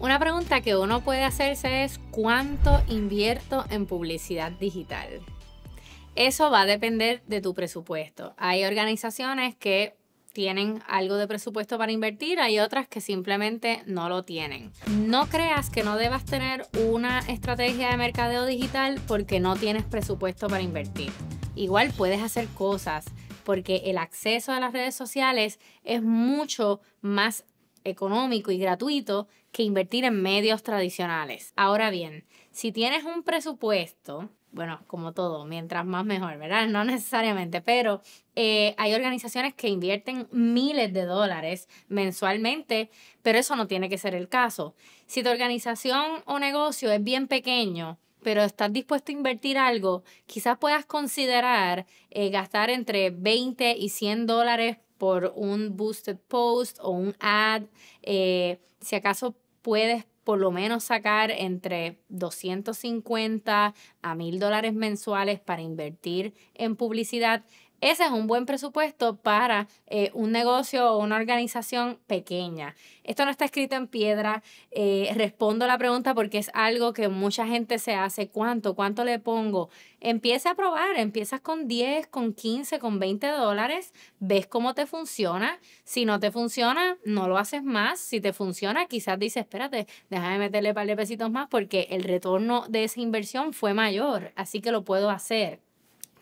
Una pregunta que uno puede hacerse es ¿cuánto invierto en publicidad digital? Eso va a depender de tu presupuesto. Hay organizaciones que tienen algo de presupuesto para invertir, hay otras que simplemente no lo tienen. No creas que no debas tener una estrategia de mercadeo digital porque no tienes presupuesto para invertir. Igual puedes hacer cosas porque el acceso a las redes sociales es mucho más económico y gratuito que invertir en medios tradicionales. Ahora bien, si tienes un presupuesto, bueno, como todo, mientras más mejor, ¿verdad? No necesariamente, pero eh, hay organizaciones que invierten miles de dólares mensualmente, pero eso no tiene que ser el caso. Si tu organización o negocio es bien pequeño, pero estás dispuesto a invertir algo, quizás puedas considerar eh, gastar entre 20 y 100 dólares por un boosted post o un ad. Eh, si acaso puedes por lo menos sacar entre 250 a 1000 dólares mensuales para invertir en publicidad. Ese es un buen presupuesto para eh, un negocio o una organización pequeña. Esto no está escrito en piedra. Eh, respondo la pregunta porque es algo que mucha gente se hace. ¿Cuánto? ¿Cuánto le pongo? Empieza a probar. Empiezas con 10, con 15, con 20 dólares. Ves cómo te funciona. Si no te funciona, no lo haces más. Si te funciona, quizás dices, espérate, déjame meterle un par de pesitos más porque el retorno de esa inversión fue mayor. Así que lo puedo hacer.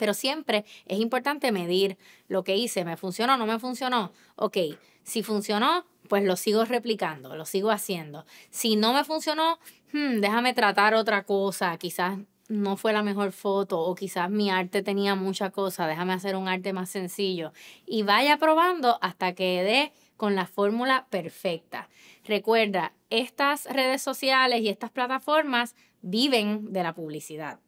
Pero siempre es importante medir lo que hice, me funcionó, o no me funcionó. Ok, si funcionó, pues lo sigo replicando, lo sigo haciendo. Si no me funcionó, hmm, déjame tratar otra cosa, quizás no fue la mejor foto o quizás mi arte tenía mucha cosa, déjame hacer un arte más sencillo y vaya probando hasta que dé con la fórmula perfecta. Recuerda, estas redes sociales y estas plataformas viven de la publicidad.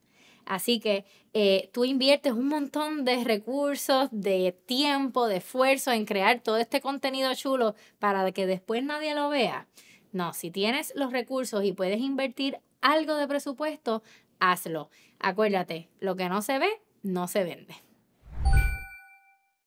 Así que eh, tú inviertes un montón de recursos, de tiempo, de esfuerzo en crear todo este contenido chulo para que después nadie lo vea. No, si tienes los recursos y puedes invertir algo de presupuesto, hazlo. Acuérdate, lo que no se ve, no se vende.